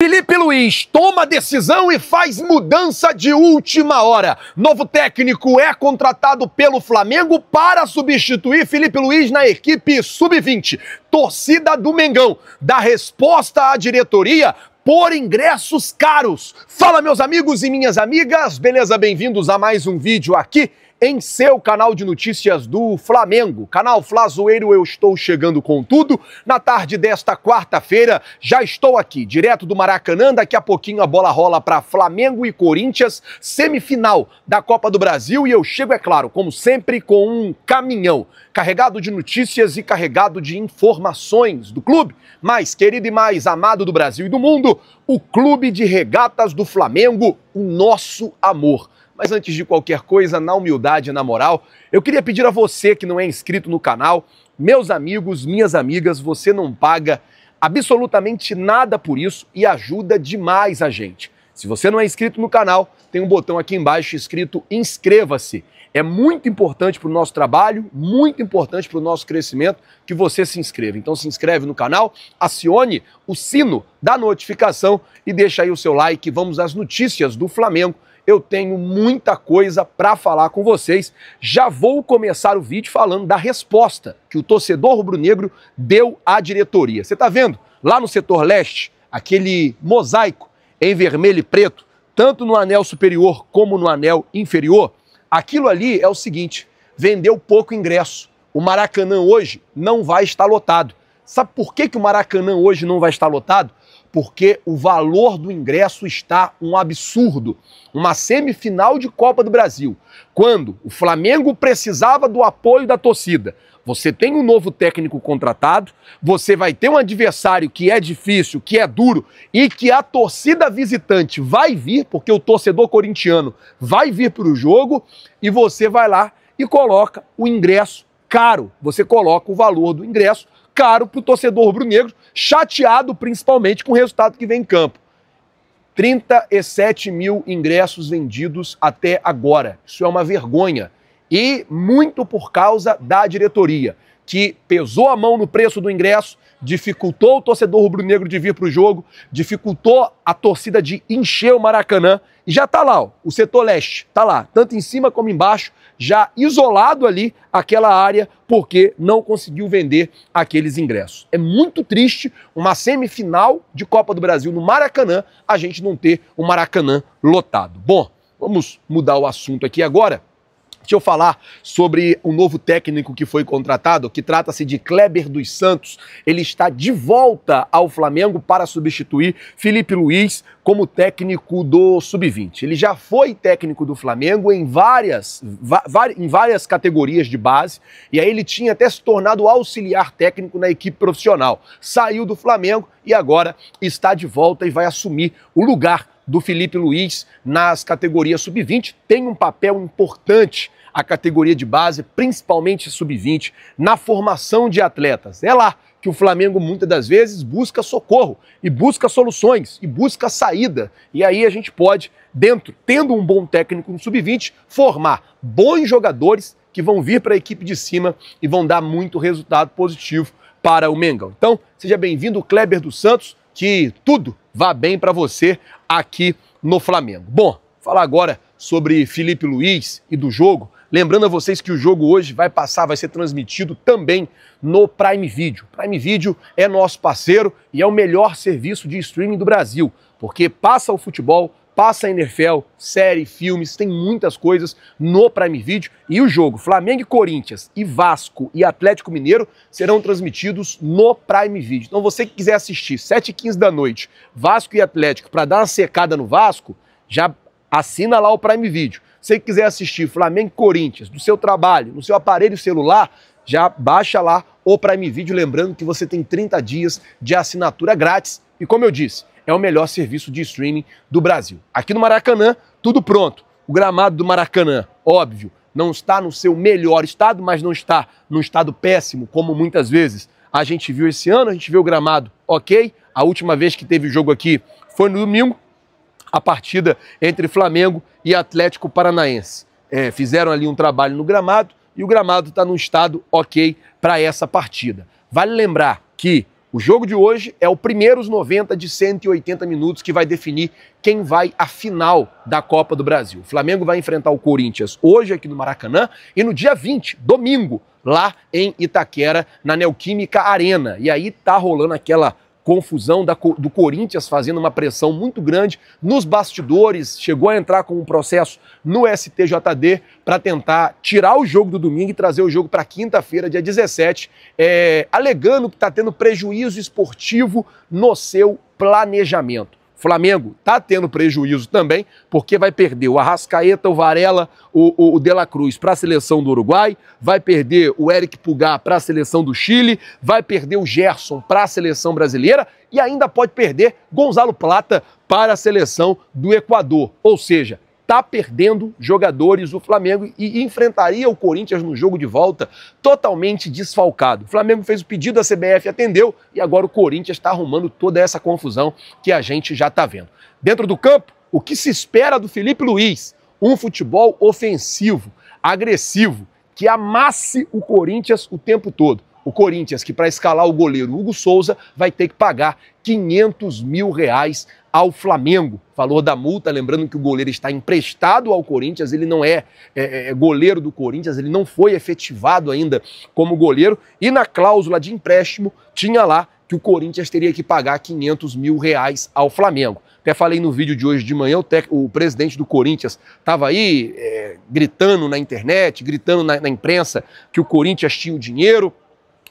Felipe Luiz toma decisão e faz mudança de última hora. Novo técnico é contratado pelo Flamengo para substituir Felipe Luiz na equipe sub-20. Torcida do Mengão dá resposta à diretoria por ingressos caros. Fala, meus amigos e minhas amigas, beleza? Bem-vindos a mais um vídeo aqui em seu canal de notícias do Flamengo. Canal Flazoeiro, eu estou chegando com tudo. Na tarde desta quarta-feira, já estou aqui, direto do Maracanã. Daqui a pouquinho a bola rola para Flamengo e Corinthians, semifinal da Copa do Brasil. E eu chego, é claro, como sempre, com um caminhão carregado de notícias e carregado de informações do clube mais querido e mais amado do Brasil e do mundo, o Clube de Regatas do Flamengo, o nosso amor. Mas antes de qualquer coisa, na humildade e na moral, eu queria pedir a você que não é inscrito no canal, meus amigos, minhas amigas, você não paga absolutamente nada por isso e ajuda demais a gente. Se você não é inscrito no canal, tem um botão aqui embaixo escrito inscreva-se. É muito importante para o nosso trabalho, muito importante para o nosso crescimento que você se inscreva. Então se inscreve no canal, acione o sino da notificação e deixa aí o seu like. Vamos às notícias do Flamengo. Eu tenho muita coisa para falar com vocês. Já vou começar o vídeo falando da resposta que o torcedor rubro-negro deu à diretoria. Você está vendo? Lá no setor leste, aquele mosaico em vermelho e preto, tanto no anel superior como no anel inferior, aquilo ali é o seguinte: vendeu pouco ingresso. O Maracanã hoje não vai estar lotado. Sabe por que, que o Maracanã hoje não vai estar lotado? Porque o valor do ingresso está um absurdo. Uma semifinal de Copa do Brasil, quando o Flamengo precisava do apoio da torcida, você tem um novo técnico contratado, você vai ter um adversário que é difícil, que é duro e que a torcida visitante vai vir, porque o torcedor corintiano vai vir para o jogo e você vai lá e coloca o ingresso caro. Você coloca o valor do ingresso caro para o torcedor rubro-negro, chateado principalmente com o resultado que vem em campo. 37 mil ingressos vendidos até agora. Isso é uma vergonha. E muito por causa da diretoria, que pesou a mão no preço do ingresso, dificultou o torcedor rubro-negro de vir para o jogo, dificultou a torcida de encher o Maracanã. E já está lá, ó, o setor leste, está lá, tanto em cima como embaixo, já isolado ali aquela área, porque não conseguiu vender aqueles ingressos. É muito triste uma semifinal de Copa do Brasil no Maracanã, a gente não ter o Maracanã lotado. Bom, vamos mudar o assunto aqui agora Deixa eu falar sobre o um novo técnico que foi contratado, que trata-se de Kleber dos Santos. Ele está de volta ao Flamengo para substituir Felipe Luiz como técnico do Sub-20. Ele já foi técnico do Flamengo em várias, em várias categorias de base, e aí ele tinha até se tornado auxiliar técnico na equipe profissional. Saiu do Flamengo e agora está de volta e vai assumir o lugar do Felipe Luiz nas categorias sub-20. Tem um papel importante a categoria de base, principalmente sub-20, na formação de atletas. É lá que o Flamengo muitas das vezes busca socorro e busca soluções e busca saída. E aí a gente pode, dentro, tendo um bom técnico no sub-20, formar bons jogadores que vão vir para a equipe de cima e vão dar muito resultado positivo para o Mengão. Então, seja bem-vindo, Kleber dos Santos, que tudo vá bem para você aqui no Flamengo. Bom, falar agora sobre Felipe Luiz e do jogo Lembrando a vocês que o jogo hoje vai passar, vai ser transmitido também no Prime Video. Prime Video é nosso parceiro e é o melhor serviço de streaming do Brasil, porque passa o futebol, passa a NFL, série, filmes, tem muitas coisas no Prime Video. E o jogo Flamengo e Corinthians e Vasco e Atlético Mineiro serão transmitidos no Prime Video. Então você que quiser assistir 7h15 da noite, Vasco e Atlético, para dar uma secada no Vasco, já assina lá o Prime Video você que quiser assistir Flamengo e Corinthians, do seu trabalho, no seu aparelho celular, já baixa lá o Prime Video, lembrando que você tem 30 dias de assinatura grátis. E como eu disse, é o melhor serviço de streaming do Brasil. Aqui no Maracanã, tudo pronto. O gramado do Maracanã, óbvio, não está no seu melhor estado, mas não está num estado péssimo, como muitas vezes a gente viu esse ano, a gente viu o gramado ok. A última vez que teve jogo aqui foi no domingo, a partida entre Flamengo e Atlético Paranaense. É, fizeram ali um trabalho no gramado e o gramado está num estado ok para essa partida. Vale lembrar que o jogo de hoje é o primeiro os 90 de 180 minutos que vai definir quem vai à final da Copa do Brasil. O Flamengo vai enfrentar o Corinthians hoje aqui no Maracanã e no dia 20, domingo, lá em Itaquera, na Neoquímica Arena. E aí tá rolando aquela confusão da, do Corinthians fazendo uma pressão muito grande nos bastidores, chegou a entrar com um processo no STJD para tentar tirar o jogo do domingo e trazer o jogo para quinta-feira, dia 17, é, eh, alegando que está tendo prejuízo esportivo no seu planejamento. Flamengo está tendo prejuízo também, porque vai perder o Arrascaeta, o Varela, o, o, o De La Cruz para a seleção do Uruguai, vai perder o Eric Pugá para a seleção do Chile, vai perder o Gerson para a seleção brasileira e ainda pode perder Gonzalo Plata para a seleção do Equador. Ou seja, está perdendo jogadores o Flamengo e enfrentaria o Corinthians no jogo de volta totalmente desfalcado. O Flamengo fez o pedido, a CBF atendeu e agora o Corinthians está arrumando toda essa confusão que a gente já está vendo. Dentro do campo, o que se espera do Felipe Luiz? Um futebol ofensivo, agressivo, que amasse o Corinthians o tempo todo. O Corinthians, que para escalar o goleiro Hugo Souza, vai ter que pagar 500 mil reais ao Flamengo. Falou da multa, lembrando que o goleiro está emprestado ao Corinthians, ele não é, é, é, é, goleiro do Corinthians, ele não foi efetivado ainda como goleiro. E na cláusula de empréstimo tinha lá que o Corinthians teria que pagar 500 mil reais ao Flamengo. Até falei no vídeo de hoje de manhã, o, o presidente do Corinthians estava aí é, gritando na internet, gritando na, na imprensa que o Corinthians tinha o dinheiro,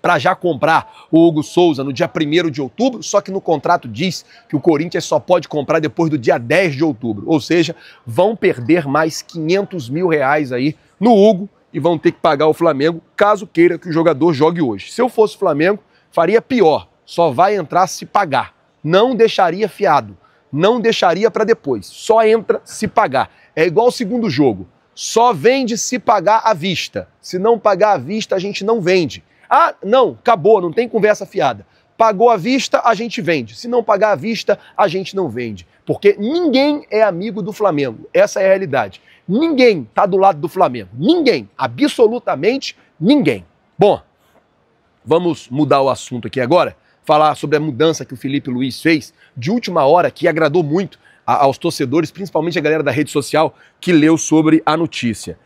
para já comprar o Hugo Souza no dia 1 de outubro, só que no contrato diz que o Corinthians só pode comprar depois do dia 10 de outubro. Ou seja, vão perder mais 500 mil reais aí no Hugo e vão ter que pagar o Flamengo caso queira que o jogador jogue hoje. Se eu fosse Flamengo, faria pior. Só vai entrar se pagar. Não deixaria fiado. Não deixaria para depois. Só entra se pagar. É igual o segundo jogo. Só vende se pagar à vista. Se não pagar à vista, a gente não vende. Ah, não, acabou, não tem conversa fiada. Pagou à vista, a gente vende. Se não pagar à vista, a gente não vende. Porque ninguém é amigo do Flamengo. Essa é a realidade. Ninguém está do lado do Flamengo. Ninguém. Absolutamente ninguém. Bom, vamos mudar o assunto aqui agora. Falar sobre a mudança que o Felipe Luiz fez de última hora, que agradou muito aos torcedores, principalmente a galera da rede social que leu sobre a notícia.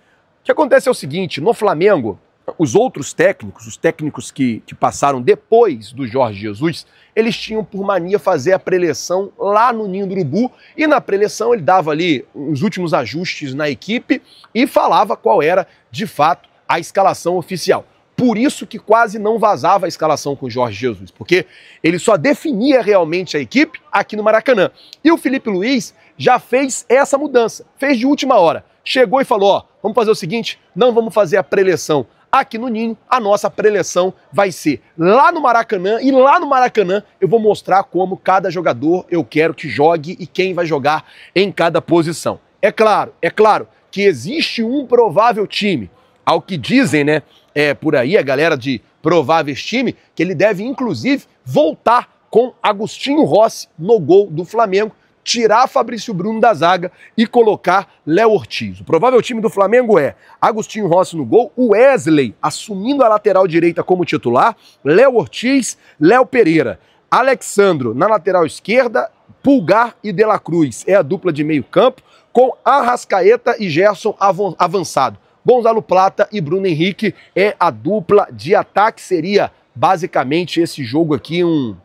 O que acontece é o seguinte: no Flamengo, os outros técnicos, os técnicos que, que passaram depois do Jorge Jesus, eles tinham por mania fazer a preleção lá no Ninho do Urubu e na preleção ele dava ali os últimos ajustes na equipe e falava qual era, de fato, a escalação oficial. Por isso que quase não vazava a escalação com o Jorge Jesus, porque ele só definia realmente a equipe aqui no Maracanã. E o Felipe Luiz já fez essa mudança, fez de última hora. Chegou e falou: ó, vamos fazer o seguinte, não vamos fazer a preleção aqui no Ninho, a nossa preleção vai ser lá no Maracanã e lá no Maracanã eu vou mostrar como cada jogador eu quero que jogue e quem vai jogar em cada posição. É claro, é claro que existe um provável time, ao que dizem, né, é, por aí a galera de prováveis time, que ele deve inclusive voltar com Agostinho Rossi no gol do Flamengo tirar Fabrício Bruno da zaga e colocar Léo Ortiz. O provável time do Flamengo é Agostinho Rossi no gol, Wesley assumindo a lateral direita como titular, Léo Ortiz, Léo Pereira, Alexandro na lateral esquerda, Pulgar e De La Cruz é a dupla de meio campo, com Arrascaeta e Gerson avançado. Gonzalo Plata e Bruno Henrique é a dupla de ataque, seria basicamente esse jogo aqui um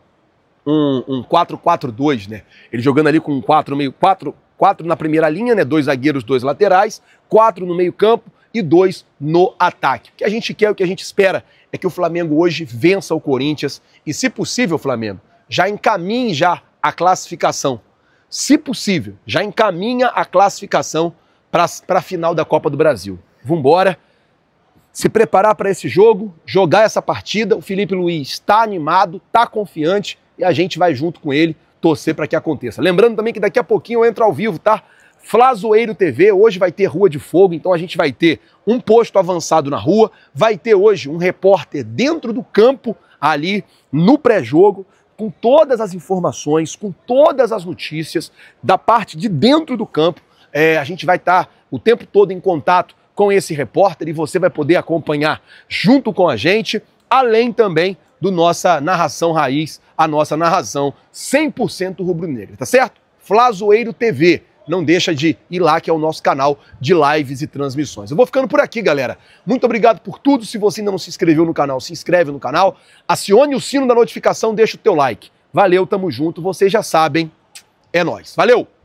um, um 4-4-2, né? Ele jogando ali com um 4 meio, 4, 4 na primeira linha, né? Dois zagueiros, dois laterais, quatro no meio-campo e dois no ataque. O que a gente quer, o que a gente espera é que o Flamengo hoje vença o Corinthians e, se possível, Flamengo, já encaminhe já a classificação. Se possível, já encaminha a classificação para a final da Copa do Brasil. Vambora! Se preparar para esse jogo, jogar essa partida. O Felipe Luiz está animado, está confiante, e a gente vai junto com ele torcer para que aconteça. Lembrando também que daqui a pouquinho eu entro ao vivo, tá? Flazoeiro TV, hoje vai ter Rua de Fogo, então a gente vai ter um posto avançado na rua, vai ter hoje um repórter dentro do campo, ali no pré-jogo, com todas as informações, com todas as notícias da parte de dentro do campo. É, a gente vai estar tá o tempo todo em contato com esse repórter e você vai poder acompanhar junto com a gente, além também do nossa narração raiz, a nossa narração 100% rubro-negra, tá certo? Flazoeiro TV, não deixa de ir lá, que é o nosso canal de lives e transmissões. Eu vou ficando por aqui, galera. Muito obrigado por tudo. Se você ainda não se inscreveu no canal, se inscreve no canal, acione o sino da notificação, deixa o teu like. Valeu, tamo junto. Vocês já sabem, é nós. Valeu!